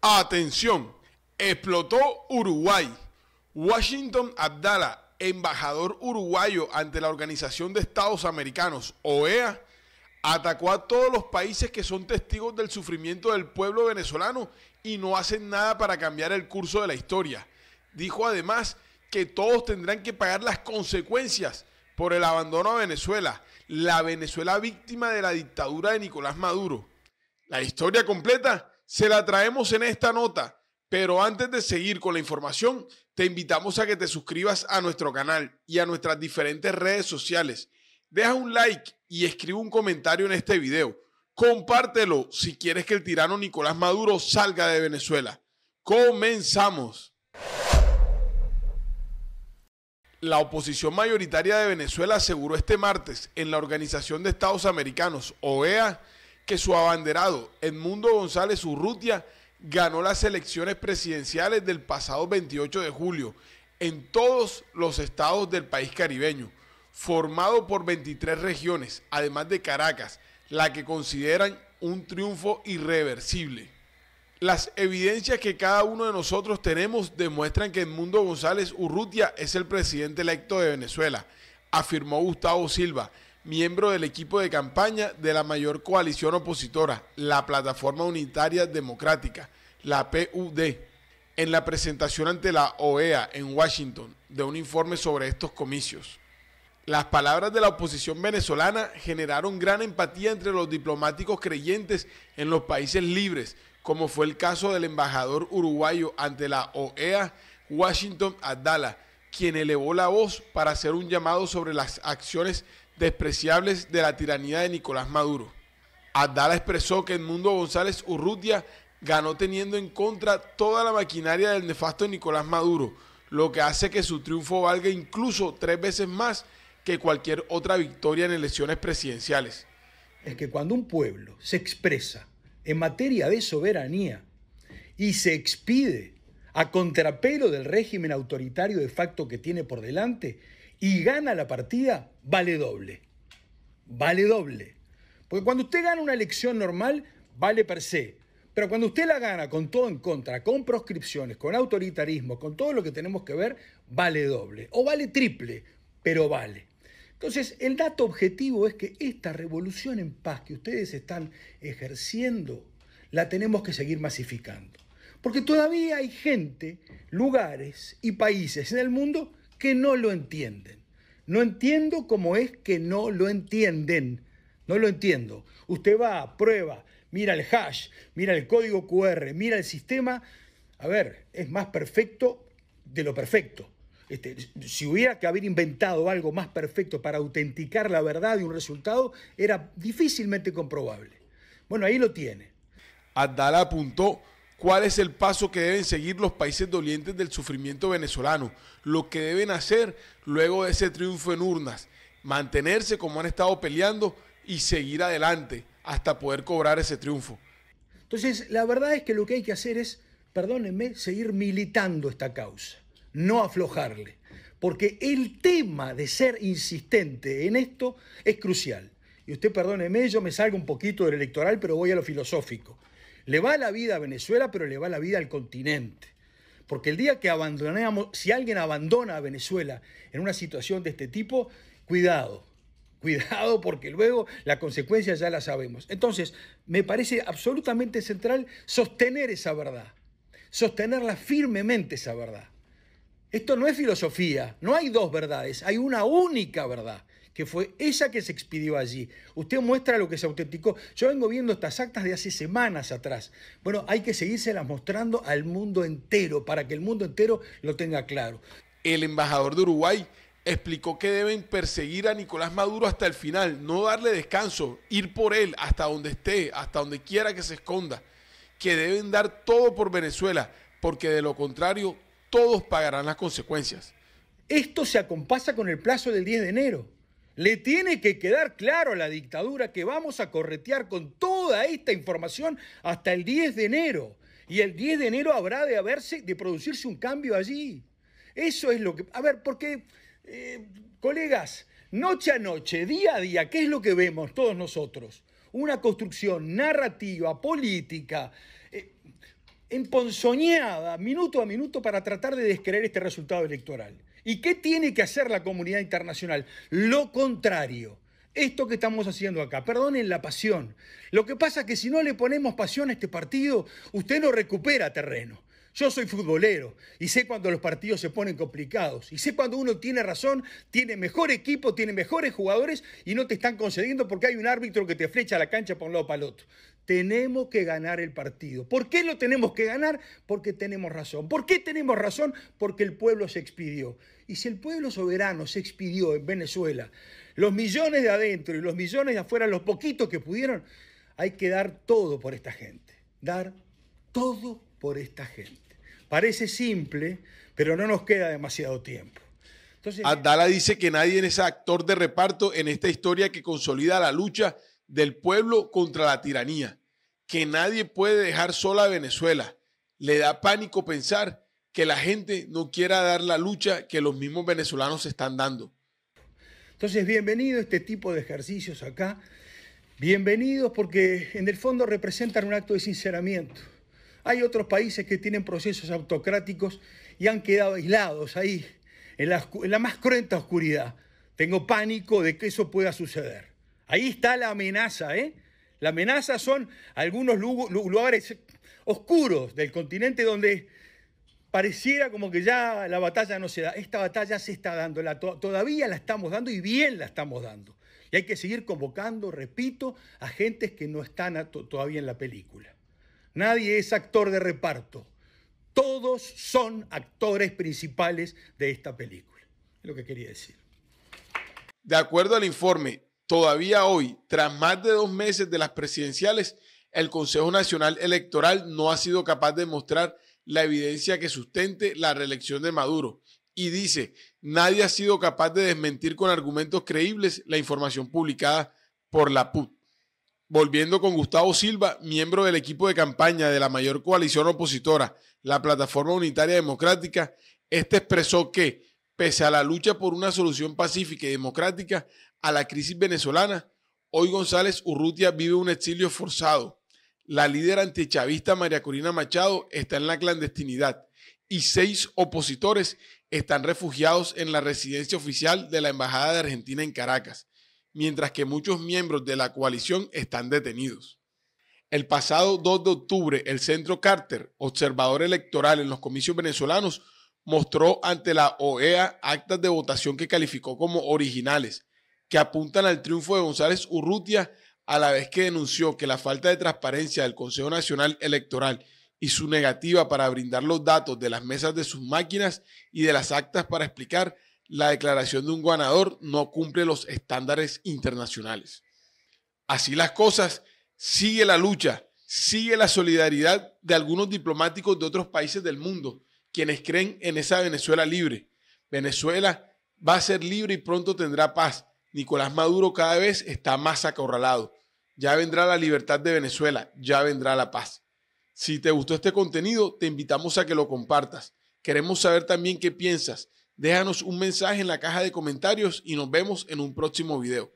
Atención, explotó Uruguay. Washington Abdala, embajador uruguayo ante la Organización de Estados Americanos, OEA, atacó a todos los países que son testigos del sufrimiento del pueblo venezolano y no hacen nada para cambiar el curso de la historia. Dijo además que todos tendrán que pagar las consecuencias por el abandono a Venezuela, la Venezuela víctima de la dictadura de Nicolás Maduro. La historia completa se la traemos en esta nota, pero antes de seguir con la información, te invitamos a que te suscribas a nuestro canal y a nuestras diferentes redes sociales. Deja un like y escribe un comentario en este video. Compártelo si quieres que el tirano Nicolás Maduro salga de Venezuela. Comenzamos. La oposición mayoritaria de Venezuela aseguró este martes en la Organización de Estados Americanos, OEA, que su abanderado, Edmundo González Urrutia, ganó las elecciones presidenciales del pasado 28 de julio en todos los estados del país caribeño, formado por 23 regiones, además de Caracas, la que consideran un triunfo irreversible. Las evidencias que cada uno de nosotros tenemos demuestran que Edmundo González Urrutia es el presidente electo de Venezuela, afirmó Gustavo Silva, miembro del equipo de campaña de la mayor coalición opositora, la Plataforma Unitaria Democrática, la PUD. En la presentación ante la OEA en Washington de un informe sobre estos comicios, las palabras de la oposición venezolana generaron gran empatía entre los diplomáticos creyentes en los países libres, como fue el caso del embajador uruguayo ante la OEA, Washington Adala, quien elevó la voz para hacer un llamado sobre las acciones despreciables de la tiranía de Nicolás Maduro. Abdala expresó que Edmundo González Urrutia ganó teniendo en contra toda la maquinaria del nefasto Nicolás Maduro, lo que hace que su triunfo valga incluso tres veces más que cualquier otra victoria en elecciones presidenciales. Es que cuando un pueblo se expresa en materia de soberanía y se expide a contrapelo del régimen autoritario de facto que tiene por delante, y gana la partida, vale doble. Vale doble. Porque cuando usted gana una elección normal, vale per se. Pero cuando usted la gana con todo en contra, con proscripciones, con autoritarismo, con todo lo que tenemos que ver, vale doble. O vale triple, pero vale. Entonces, el dato objetivo es que esta revolución en paz que ustedes están ejerciendo, la tenemos que seguir masificando. Porque todavía hay gente, lugares y países en el mundo que no lo entienden. No entiendo cómo es que no lo entienden. No lo entiendo. Usted va, prueba, mira el hash, mira el código QR, mira el sistema. A ver, es más perfecto de lo perfecto. Este, si hubiera que haber inventado algo más perfecto para autenticar la verdad de un resultado, era difícilmente comprobable. Bueno, ahí lo tiene. Abdalá cuál es el paso que deben seguir los países dolientes del sufrimiento venezolano, lo que deben hacer luego de ese triunfo en urnas, mantenerse como han estado peleando y seguir adelante hasta poder cobrar ese triunfo. Entonces, la verdad es que lo que hay que hacer es, perdónenme, seguir militando esta causa, no aflojarle, porque el tema de ser insistente en esto es crucial. Y usted, perdóneme, yo me salgo un poquito del electoral, pero voy a lo filosófico. Le va la vida a Venezuela, pero le va la vida al continente. Porque el día que abandonemos, si alguien abandona a Venezuela en una situación de este tipo, cuidado, Cuidado porque luego la consecuencia ya la sabemos. Entonces, me parece absolutamente central sostener esa verdad, sostenerla firmemente esa verdad. Esto no es filosofía, no hay dos verdades, hay una única verdad que fue ella que se expidió allí. Usted muestra lo que se autenticó. Yo vengo viendo estas actas de hace semanas atrás. Bueno, hay que seguírselas mostrando al mundo entero para que el mundo entero lo tenga claro. El embajador de Uruguay explicó que deben perseguir a Nicolás Maduro hasta el final, no darle descanso, ir por él hasta donde esté, hasta donde quiera que se esconda, que deben dar todo por Venezuela, porque de lo contrario todos pagarán las consecuencias. Esto se acompasa con el plazo del 10 de enero. Le tiene que quedar claro a la dictadura que vamos a corretear con toda esta información hasta el 10 de enero. Y el 10 de enero habrá de haberse, de producirse un cambio allí. Eso es lo que. A ver, porque, eh, colegas, noche a noche, día a día, ¿qué es lo que vemos todos nosotros? Una construcción narrativa, política, eh, emponzoñada, minuto a minuto, para tratar de descreer este resultado electoral. ¿Y qué tiene que hacer la comunidad internacional? Lo contrario. Esto que estamos haciendo acá, perdonen la pasión. Lo que pasa es que si no le ponemos pasión a este partido, usted no recupera terreno. Yo soy futbolero y sé cuando los partidos se ponen complicados. Y sé cuando uno tiene razón, tiene mejor equipo, tiene mejores jugadores y no te están concediendo porque hay un árbitro que te flecha la cancha por un lado para el otro. Tenemos que ganar el partido. ¿Por qué lo tenemos que ganar? Porque tenemos razón. ¿Por qué tenemos razón? Porque el pueblo se expidió. Y si el pueblo soberano se expidió en Venezuela, los millones de adentro y los millones de afuera, los poquitos que pudieron, hay que dar todo por esta gente. Dar todo por esta gente. Parece simple, pero no nos queda demasiado tiempo. Entonces, dice que nadie es actor de reparto en esta historia que consolida la lucha del pueblo contra la tiranía, que nadie puede dejar sola a Venezuela. Le da pánico pensar que la gente no quiera dar la lucha que los mismos venezolanos están dando. Entonces, bienvenido a este tipo de ejercicios acá. Bienvenidos porque en el fondo representan un acto de sinceramiento. Hay otros países que tienen procesos autocráticos y han quedado aislados ahí, en la, más cruenta oscuridad. Tengo pánico de que eso pueda suceder. Ahí está la amenaza, ¿eh? La amenaza son algunos lugares oscuros del continente donde pareciera como que ya la batalla no se da. Esta batalla se está dando, la todavía la estamos dando y bien la estamos dando. Y hay que seguir convocando, repito, a gentes que no están todavía en la película. Nadie es actor de reparto. Todos son actores principales de esta película. Es lo que quería decir. De acuerdo al informe, todavía hoy, tras más de dos meses de las presidenciales, el Consejo Nacional Electoral no ha sido capaz de mostrar la evidencia que sustente la reelección de Maduro. Y dice, nadie ha sido capaz de desmentir con argumentos creíbles la información publicada por la PUT volviendo con Gustavo Silva, miembro del equipo de campaña de la mayor coalición opositora, la Plataforma Unitaria Democrática, este expresó que, pese a la lucha por una solución pacífica y democrática a la crisis venezolana, hoy González Urrutia vive un exilio forzado. La líder antichavista María Corina Machado está en la clandestinidad y seis opositores están refugiados en la residencia oficial de la Embajada de Argentina en Caracas mientras que muchos miembros de la coalición están detenidos. El pasado 2 de octubre, el Centro Carter, observador electoral en los comicios venezolanos, mostró ante la OEA actas de votación que calificó como originales, que apuntan al triunfo de González Urrutia, a la vez que denunció que la falta de transparencia del Consejo Nacional Electoral y su negativa para brindar los datos de las mesas de sus máquinas y de las actas para explicar la declaración de un ganador no cumple los estándares internacionales. Así las cosas, sigue la lucha, sigue la solidaridad de algunos diplomáticos de otros países del mundo, quienes creen en esa Venezuela libre. Venezuela va a ser libre y pronto tendrá paz. Nicolás Maduro cada vez está más acorralado. Ya vendrá la libertad de Venezuela, ya vendrá la paz. Si te gustó este contenido, te invitamos a que lo compartas. Queremos saber también qué piensas déjanos un mensaje en la caja de comentarios y nos vemos en un próximo video.